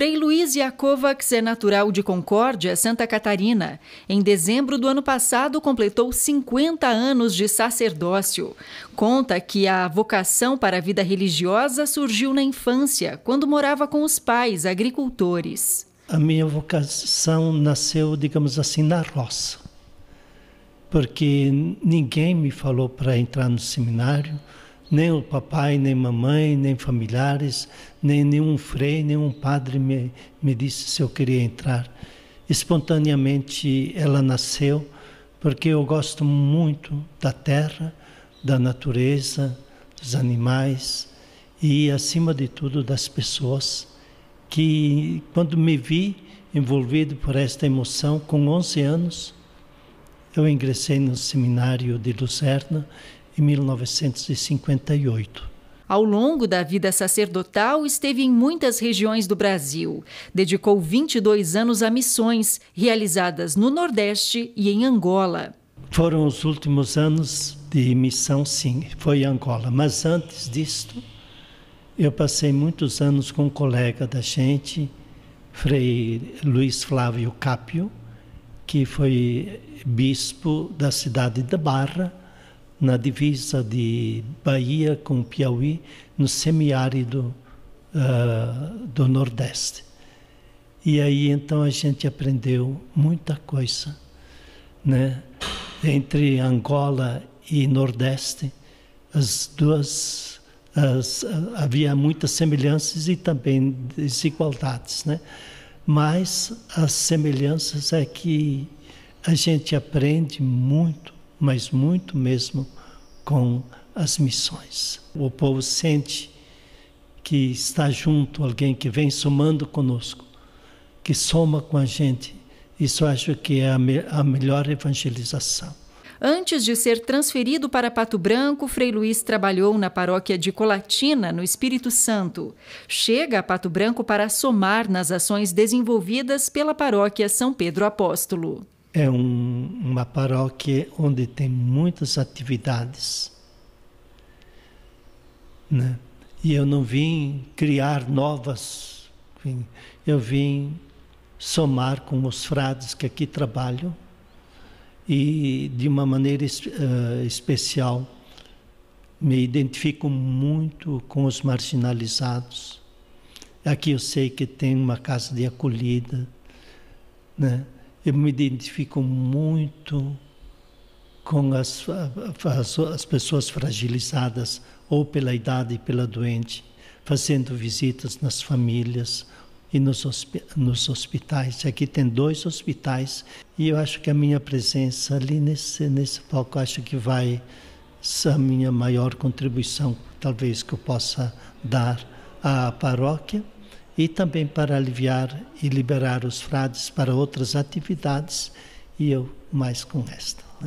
Frei Luiz que é natural de Concórdia, Santa Catarina. Em dezembro do ano passado, completou 50 anos de sacerdócio. Conta que a vocação para a vida religiosa surgiu na infância, quando morava com os pais, agricultores. A minha vocação nasceu, digamos assim, na roça. Porque ninguém me falou para entrar no seminário, nem o papai, nem mamãe, nem familiares, nem nenhum freio, nenhum padre me, me disse se eu queria entrar. Espontaneamente ela nasceu, porque eu gosto muito da terra, da natureza, dos animais e, acima de tudo, das pessoas. Que quando me vi envolvido por esta emoção, com 11 anos, eu ingressei no seminário de Lucerna de 1958. Ao longo da vida sacerdotal, esteve em muitas regiões do Brasil. Dedicou 22 anos a missões realizadas no Nordeste e em Angola. Foram os últimos anos de missão, sim, foi Angola. Mas antes disto, eu passei muitos anos com um colega da gente, Frei Luiz Flávio Capio, que foi bispo da cidade da Barra na divisa de Bahia com Piauí, no semiárido uh, do Nordeste. E aí então a gente aprendeu muita coisa, né? Entre Angola e Nordeste, as duas as, havia muitas semelhanças e também desigualdades, né? Mas as semelhanças é que a gente aprende muito mas muito mesmo com as missões. O povo sente que está junto alguém que vem somando conosco, que soma com a gente. Isso acho que é a, me a melhor evangelização. Antes de ser transferido para Pato Branco, Frei Luiz trabalhou na paróquia de Colatina, no Espírito Santo. Chega a Pato Branco para somar nas ações desenvolvidas pela paróquia São Pedro Apóstolo é um, uma paróquia onde tem muitas atividades. Né? E eu não vim criar novas, eu vim somar com os frades que aqui trabalham e de uma maneira uh, especial me identifico muito com os marginalizados. Aqui eu sei que tem uma casa de acolhida, né? Eu me identifico muito com as, as, as pessoas fragilizadas, ou pela idade, pela doente, fazendo visitas nas famílias e nos, nos hospitais. Aqui tem dois hospitais e eu acho que a minha presença ali nesse, nesse palco acho que vai ser a minha maior contribuição, talvez, que eu possa dar à paróquia e também para aliviar e liberar os frades para outras atividades, e eu mais com esta.